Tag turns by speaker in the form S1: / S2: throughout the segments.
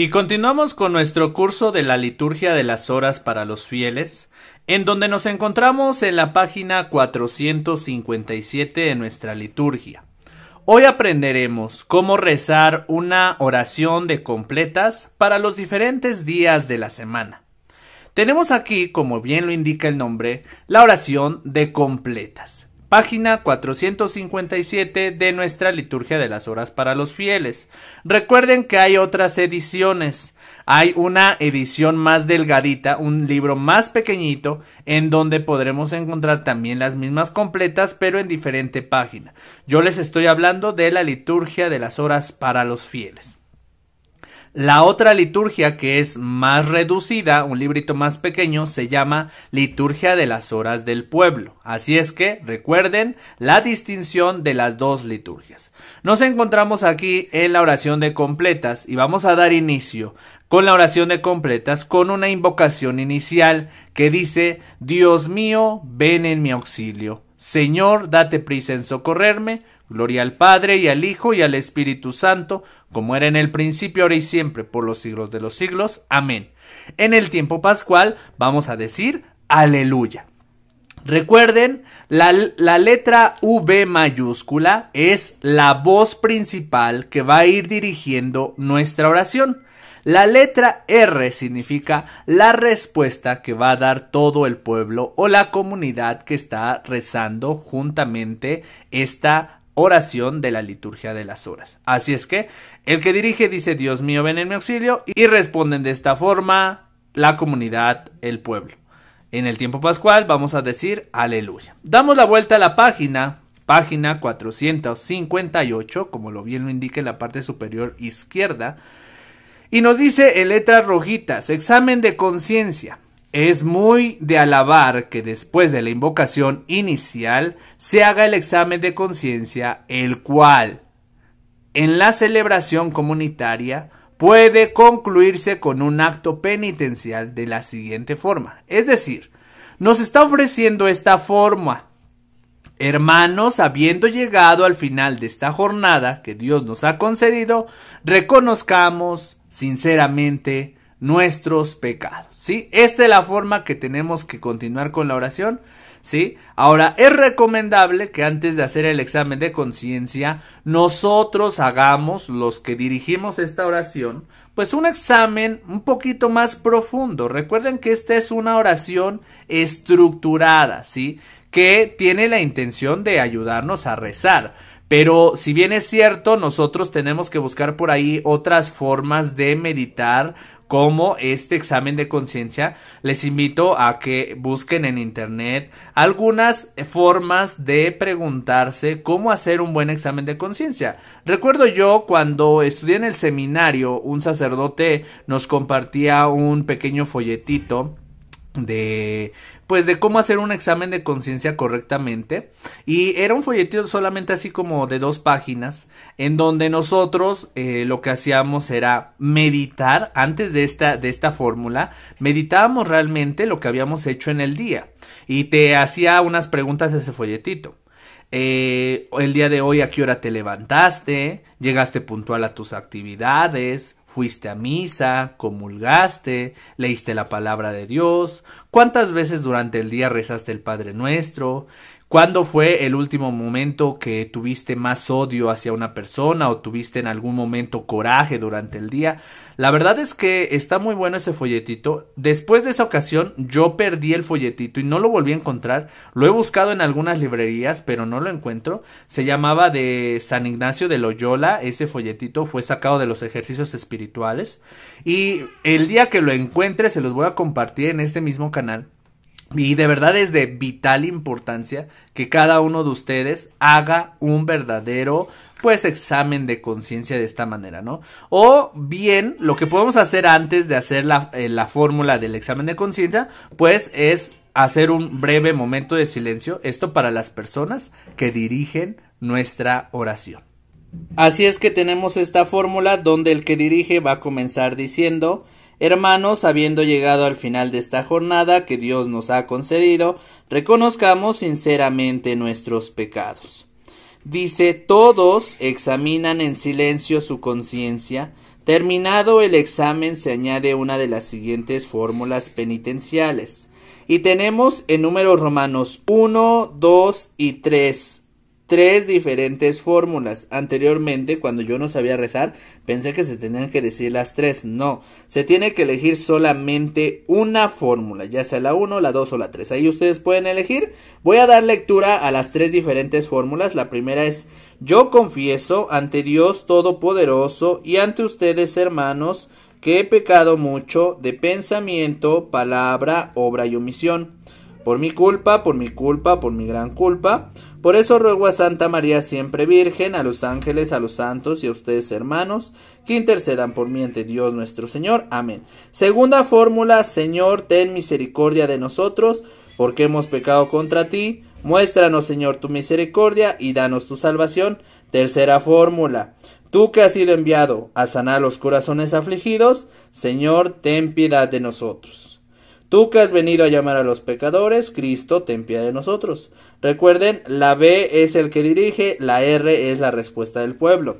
S1: Y continuamos con nuestro curso de la liturgia de las horas para los fieles, en donde nos encontramos en la página 457 de nuestra liturgia. Hoy aprenderemos cómo rezar una oración de completas para los diferentes días de la semana. Tenemos aquí, como bien lo indica el nombre, la oración de completas página 457 de nuestra Liturgia de las Horas para los Fieles. Recuerden que hay otras ediciones. Hay una edición más delgadita, un libro más pequeñito, en donde podremos encontrar también las mismas completas, pero en diferente página. Yo les estoy hablando de la liturgia de las horas para los fieles. La otra liturgia que es más reducida, un librito más pequeño, se llama Liturgia de las Horas del Pueblo. Así es que recuerden la distinción de las dos liturgias. Nos encontramos aquí en la oración de completas y vamos a dar inicio con la oración de completas con una invocación inicial que dice Dios mío, ven en mi auxilio. Señor, date prisa en socorrerme Gloria al Padre y al Hijo y al Espíritu Santo, como era en el principio, ahora y siempre, por los siglos de los siglos. Amén. En el tiempo pascual vamos a decir aleluya. Recuerden, la, letra V mayúscula es la voz principal que va a ir dirigiendo nuestra oración. La letra R significa la respuesta que va a dar todo el pueblo o la comunidad que está rezando juntamente esta oración de la liturgia de las horas. Así es que el que dirige dice, Dios mío, ven en mi auxilio, y responden de esta forma la comunidad, el pueblo. En el tiempo pascual vamos a decir aleluya. Damos la vuelta a la página, página 458, como lo bien lo indica en la parte superior izquierda, y nos dice en letras rojitas, examen de conciencia. Es muy de alabar que después de la invocación inicial se haga el examen de conciencia, el cual, en la celebración comunitaria, puede concluirse con un acto penitencial de la siguiente forma. Es decir, nos está ofreciendo esta forma. Hermanos, habiendo llegado al final de esta jornada que Dios nos ha concedido, reconozcamos sinceramente nuestros pecados, ¿sí? Esta es la forma que tenemos que continuar con la oración, ¿sí? Ahora, es recomendable que antes de hacer el examen de conciencia, nosotros hagamos, los que dirigimos esta oración, pues un examen un poquito más profundo. Recuerden que esta es una oración estructurada, ¿sí? Que tiene la intención de ayudarnos a rezar. Pero si bien es cierto, nosotros tenemos que buscar por ahí otras formas de meditar, como este examen de conciencia, les invito a que busquen en internet algunas formas de preguntarse cómo hacer un buen examen de conciencia. Recuerdo yo cuando estudié en el seminario, un sacerdote nos compartía un pequeño folletito de pues de cómo hacer un examen de conciencia correctamente y era un folletito solamente así como de dos páginas en donde nosotros eh, lo que hacíamos era meditar antes de esta de esta fórmula meditábamos realmente lo que habíamos hecho en el día y te hacía unas preguntas ese folletito eh, el día de hoy a qué hora te levantaste, llegaste puntual a tus actividades, fuiste a misa, comulgaste, leíste la palabra de Dios, cuántas veces durante el día rezaste el Padre Nuestro, ¿Cuándo fue el último momento que tuviste más odio hacia una persona o tuviste en algún momento coraje durante el día? La verdad es que está muy bueno ese folletito. Después de esa ocasión yo perdí el folletito y no lo volví a encontrar. Lo he buscado en algunas librerías pero no lo encuentro. Se llamaba de San Ignacio de Loyola. Ese folletito fue sacado de los ejercicios espirituales. Y el día que lo encuentre se los voy a compartir en este mismo canal y de verdad es de vital importancia que cada uno de ustedes haga un verdadero pues examen de conciencia de esta manera, ¿no? O bien lo que podemos hacer antes de hacer la, eh, la fórmula del examen de conciencia pues es hacer un breve momento de silencio, esto para las personas que dirigen nuestra oración. Así es que tenemos esta fórmula donde el que dirige va a comenzar diciendo Hermanos, habiendo llegado al final de esta jornada que Dios nos ha concedido, reconozcamos sinceramente nuestros pecados. Dice, todos examinan en silencio su conciencia. Terminado el examen se añade una de las siguientes fórmulas penitenciales. Y tenemos en números romanos 1, 2 y 3 tres diferentes fórmulas. Anteriormente, cuando yo no sabía rezar, pensé que se tenían que decir las tres. No, se tiene que elegir solamente una fórmula, ya sea la 1, la 2 o la 3. Ahí ustedes pueden elegir. Voy a dar lectura a las tres diferentes fórmulas. La primera es yo confieso ante Dios Todopoderoso y ante ustedes, hermanos, que he pecado mucho de pensamiento, palabra, obra y omisión por mi culpa, por mi culpa, por mi gran culpa. Por eso ruego a Santa María siempre Virgen, a los ángeles, a los santos y a ustedes hermanos, que intercedan por mí ante Dios nuestro Señor. Amén. Segunda fórmula, Señor, ten misericordia de nosotros, porque hemos pecado contra ti. Muéstranos, Señor, tu misericordia y danos tu salvación. Tercera fórmula, tú que has sido enviado a sanar los corazones afligidos, Señor, ten piedad de nosotros. Tú que has venido a llamar a los pecadores, Cristo, ten piedad de nosotros. Recuerden, la B es el que dirige, la R es la respuesta del pueblo.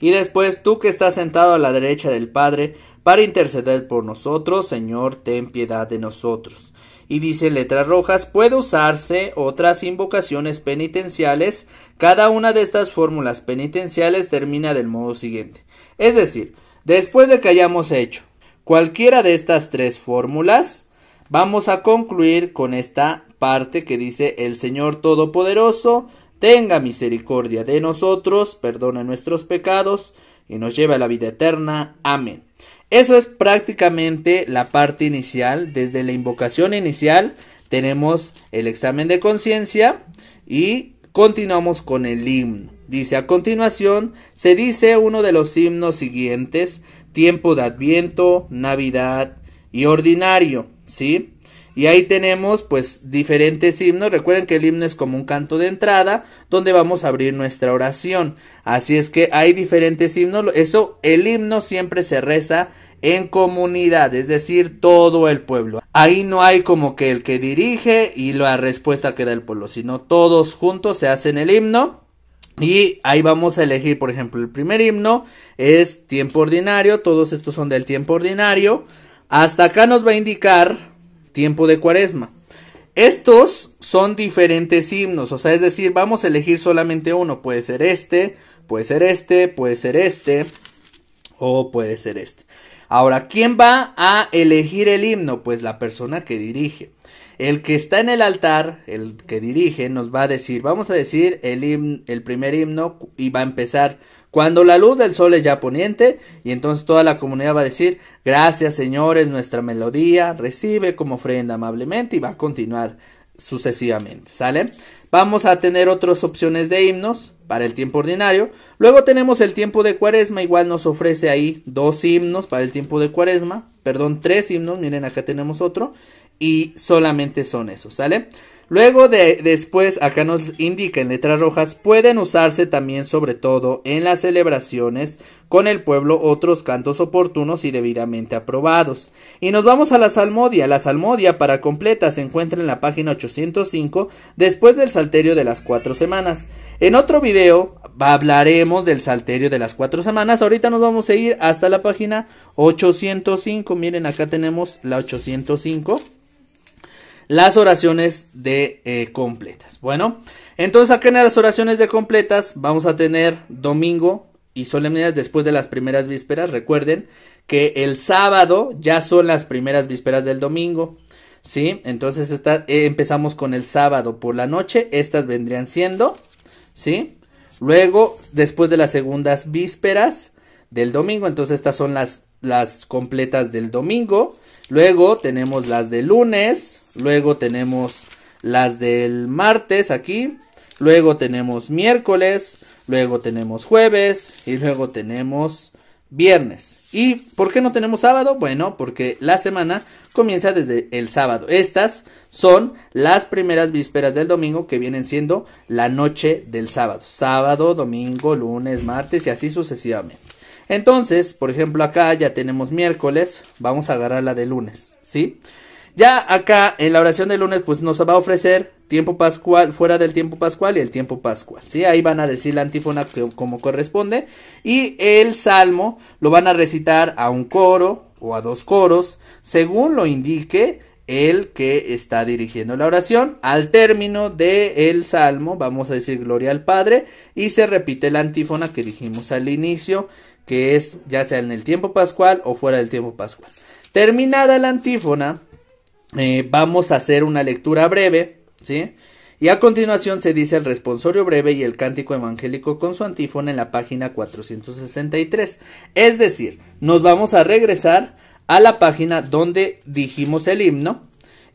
S1: Y después, tú que estás sentado a la derecha del Padre, para interceder por nosotros, Señor, ten piedad de nosotros. Y dice letras rojas, puede usarse otras invocaciones penitenciales. Cada una de estas fórmulas penitenciales termina del modo siguiente. Es decir, después de que hayamos hecho cualquiera de estas tres fórmulas, vamos a concluir con esta parte que dice el Señor Todopoderoso, tenga misericordia de nosotros, perdona nuestros pecados y nos lleva a la vida eterna. Amén. Eso es prácticamente la parte inicial. Desde la invocación inicial tenemos el examen de conciencia y continuamos con el himno. Dice a continuación, se dice uno de los himnos siguientes tiempo de Adviento, Navidad y ordinario, ¿sí? Y ahí tenemos pues diferentes himnos. Recuerden que el himno es como un canto de entrada donde vamos a abrir nuestra oración. Así es que hay diferentes himnos. Eso, el himno siempre se reza en comunidad, es decir, todo el pueblo. Ahí no hay como que el que dirige y la respuesta que da el pueblo, sino todos juntos se hacen el himno y ahí vamos a elegir, por ejemplo, el primer himno es tiempo ordinario, todos estos son del tiempo ordinario. Hasta acá nos va a indicar tiempo de cuaresma. Estos son diferentes himnos, o sea, es decir, vamos a elegir solamente uno. Puede ser este, puede ser este, puede ser este, o puede ser este. Ahora, ¿quién va a elegir el himno? Pues la persona que dirige. El que está en el altar, el que dirige, nos va a decir, vamos a decir el, primer himno y va a empezar cuando la luz del sol es ya poniente, y entonces toda la comunidad va a decir, gracias señores, nuestra melodía recibe como ofrenda amablemente y va a continuar sucesivamente, ¿sale? Vamos a tener otras opciones de himnos para el tiempo ordinario. Luego tenemos el tiempo de cuaresma, igual nos ofrece ahí dos himnos para el tiempo de cuaresma, perdón, tres himnos, miren acá tenemos otro, y solamente son esos, ¿sale? Luego de después acá nos indica en letras rojas pueden usarse también sobre todo en las celebraciones con el pueblo otros cantos oportunos y debidamente aprobados. Y nos vamos a la salmodia. La salmodia para completa se encuentra en la página 805 después del salterio de las cuatro semanas. En otro video hablaremos del salterio de las cuatro semanas. Ahorita nos vamos a ir hasta la página 805. Miren acá tenemos la 805 las oraciones de eh, completas. Bueno, entonces acá en las oraciones de completas vamos a tener domingo y solemnidades después de las primeras vísperas. Recuerden que el sábado ya son las primeras vísperas del domingo. ¿Sí? Entonces eh, empezamos con el sábado por la noche. Estas vendrían siendo. ¿Sí? Luego, después de las segundas vísperas del domingo. Entonces estas son las, las completas del domingo. Luego tenemos las de lunes. Luego tenemos las del martes aquí. Luego tenemos miércoles. Luego tenemos jueves. Y luego tenemos viernes. ¿Y por qué no tenemos sábado? Bueno, porque la semana comienza desde el sábado. Estas son las primeras vísperas del domingo que vienen siendo la noche del sábado. Sábado, domingo, lunes, martes y así sucesivamente. Entonces, por ejemplo, acá ya tenemos miércoles, vamos a agarrar la de lunes, ¿sí? Ya acá en la oración del lunes, pues nos va a ofrecer tiempo pascual, fuera del tiempo pascual y el tiempo pascual. ¿sí? Ahí van a decir la antífona como corresponde. Y el salmo lo van a recitar a un coro o a dos coros, según lo indique el que está dirigiendo la oración. Al término del salmo, vamos a decir gloria al Padre, y se repite la antífona que dijimos al inicio, que es ya sea en el tiempo pascual o fuera del tiempo pascual. Terminada la antífona, eh, vamos a hacer una lectura breve, ¿sí? Y a continuación se dice el responsorio breve y el cántico evangélico con su antífona en la página 463. Es decir, nos vamos a regresar a la página donde dijimos el himno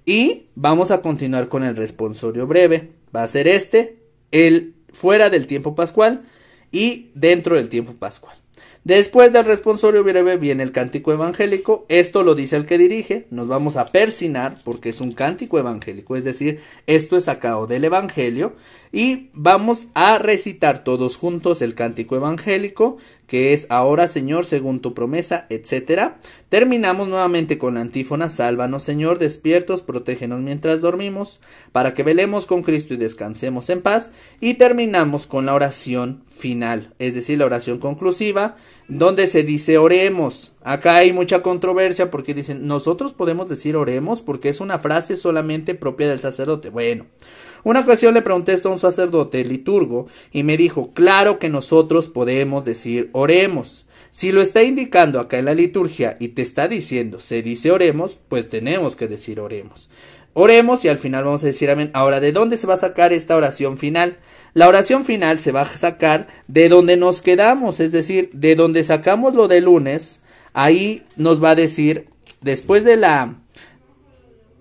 S1: y vamos a continuar con el responsorio breve. Va a ser este, el fuera del tiempo pascual y dentro del tiempo pascual. Después del responsorio breve viene el cántico evangélico. Esto lo dice el que dirige. Nos vamos a persinar porque es un cántico evangélico. Es decir, esto es sacado del evangelio. Y vamos a recitar todos juntos el cántico evangélico, que es ahora Señor según tu promesa, etc. Terminamos nuevamente con la antífona, sálvanos Señor, despiertos, protégenos mientras dormimos, para que velemos con Cristo y descansemos en paz. Y terminamos con la oración final, es decir, la oración conclusiva, donde se dice oremos. Acá hay mucha controversia porque dicen, nosotros podemos decir oremos porque es una frase solamente propia del sacerdote. Bueno, una ocasión le pregunté esto a un sacerdote liturgo y me dijo, claro que nosotros podemos decir oremos. Si lo está indicando acá en la liturgia y te está diciendo se dice oremos, pues tenemos que decir oremos. Oremos y al final vamos a decir amén. Ahora, ¿de dónde se va a sacar esta oración final? La oración final se va a sacar de donde nos quedamos, es decir, de donde sacamos lo de lunes, ahí nos va a decir, después de la,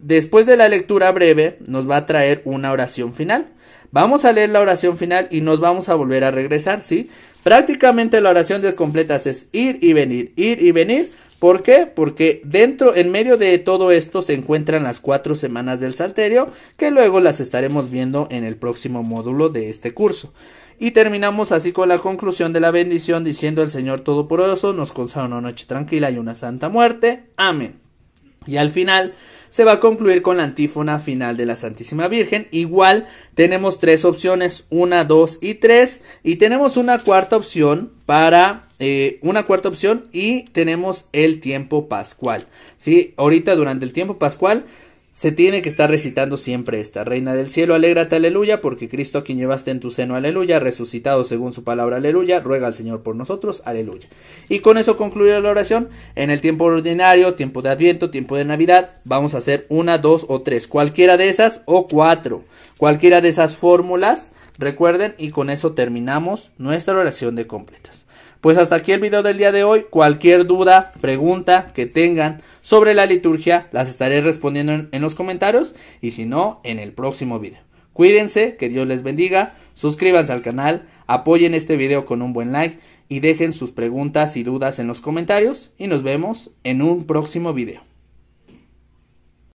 S1: después de la lectura breve, nos va a traer una oración final. Vamos a leer la oración final y nos vamos a volver a regresar, ¿sí? Prácticamente la oración de completas es ir y venir, ir y venir ¿Por qué? Porque dentro, en medio de todo esto se encuentran las cuatro semanas del salterio, que luego las estaremos viendo en el próximo módulo de este curso. Y terminamos así con la conclusión de la bendición diciendo el Señor Todopoderoso nos consagra una noche tranquila y una santa muerte. Amén. Y al final se va a concluir con la antífona final de la Santísima Virgen. Igual tenemos tres opciones, una, dos y tres. Y tenemos una cuarta opción para eh, una cuarta opción y tenemos el tiempo pascual. ¿sí? Ahorita durante el tiempo pascual se tiene que estar recitando siempre esta. Reina del cielo, alégrate, aleluya, porque Cristo a quien llevaste en tu seno, aleluya, resucitado según su palabra, aleluya, ruega al Señor por nosotros, aleluya. Y con eso concluye la oración. En el tiempo ordinario, tiempo de Adviento, tiempo de Navidad, vamos a hacer una, dos o tres, cualquiera de esas o cuatro, cualquiera de esas fórmulas, recuerden, y con eso terminamos nuestra oración de completas. Pues hasta aquí el video del día de hoy. Cualquier duda, pregunta que tengan sobre la liturgia, las estaré respondiendo en, los comentarios y si no, en el próximo video. Cuídense, que Dios les bendiga, suscríbanse al canal, apoyen este video con un buen like y dejen sus preguntas y dudas en los comentarios y nos vemos en un próximo video.